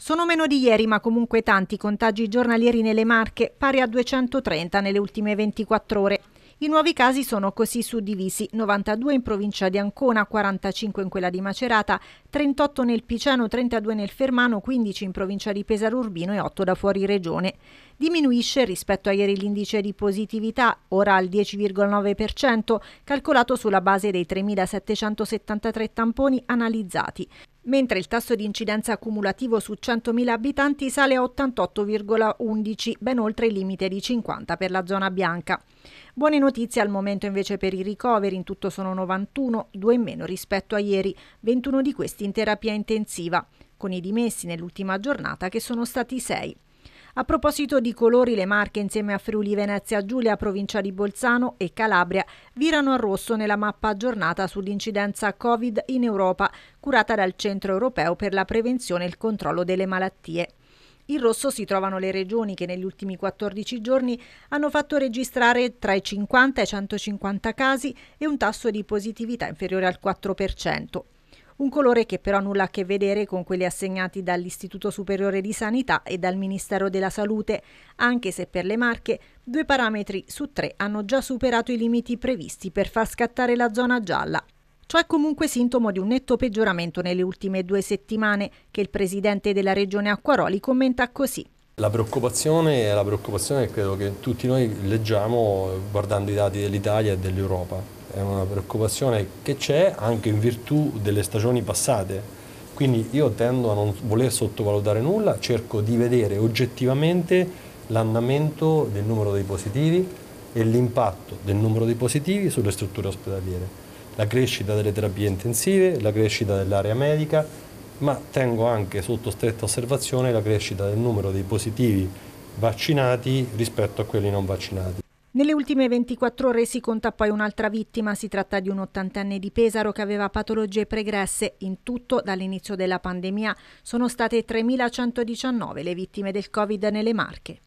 Sono meno di ieri, ma comunque tanti contagi giornalieri nelle Marche, pari a 230 nelle ultime 24 ore. I nuovi casi sono così suddivisi: 92 in provincia di Ancona, 45 in quella di Macerata, 38 nel Piceno, 32 nel Fermano, 15 in provincia di Pesaro Urbino e 8 da fuori regione. Diminuisce rispetto a ieri l'indice di positività, ora al 10,9%, calcolato sulla base dei 3.773 tamponi analizzati mentre il tasso di incidenza cumulativo su 100.000 abitanti sale a 88,11, ben oltre il limite di 50 per la zona bianca. Buone notizie al momento invece per i ricoveri, in tutto sono 91, due in meno rispetto a ieri, 21 di questi in terapia intensiva, con i dimessi nell'ultima giornata che sono stati 6. A proposito di colori, le Marche insieme a Friuli, Venezia, Giulia, provincia di Bolzano e Calabria virano a rosso nella mappa aggiornata sull'incidenza Covid in Europa, curata dal Centro Europeo per la Prevenzione e il Controllo delle Malattie. In rosso si trovano le regioni che negli ultimi 14 giorni hanno fatto registrare tra i 50 e i 150 casi e un tasso di positività inferiore al 4% un colore che però nulla a che vedere con quelli assegnati dall'Istituto Superiore di Sanità e dal Ministero della Salute, anche se per le marche due parametri su tre hanno già superato i limiti previsti per far scattare la zona gialla, Ciò è comunque sintomo di un netto peggioramento nelle ultime due settimane, che il presidente della regione Acquaroli commenta così. La preoccupazione è la preoccupazione che credo che tutti noi leggiamo guardando i dati dell'Italia e dell'Europa è una preoccupazione che c'è anche in virtù delle stagioni passate. Quindi io tendo a non voler sottovalutare nulla, cerco di vedere oggettivamente l'andamento del numero dei positivi e l'impatto del numero dei positivi sulle strutture ospedaliere, la crescita delle terapie intensive, la crescita dell'area medica, ma tengo anche sotto stretta osservazione la crescita del numero dei positivi vaccinati rispetto a quelli non vaccinati. Nelle ultime 24 ore si conta poi un'altra vittima, si tratta di un ottantenne di Pesaro che aveva patologie pregresse. In tutto, dall'inizio della pandemia, sono state 3.119 le vittime del Covid nelle Marche.